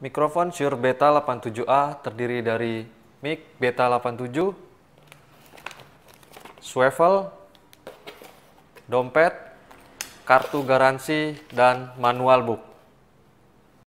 Mikrofon Shure Beta 87A terdiri dari mic Beta 87, swivel, dompet, kartu garansi, dan manual book.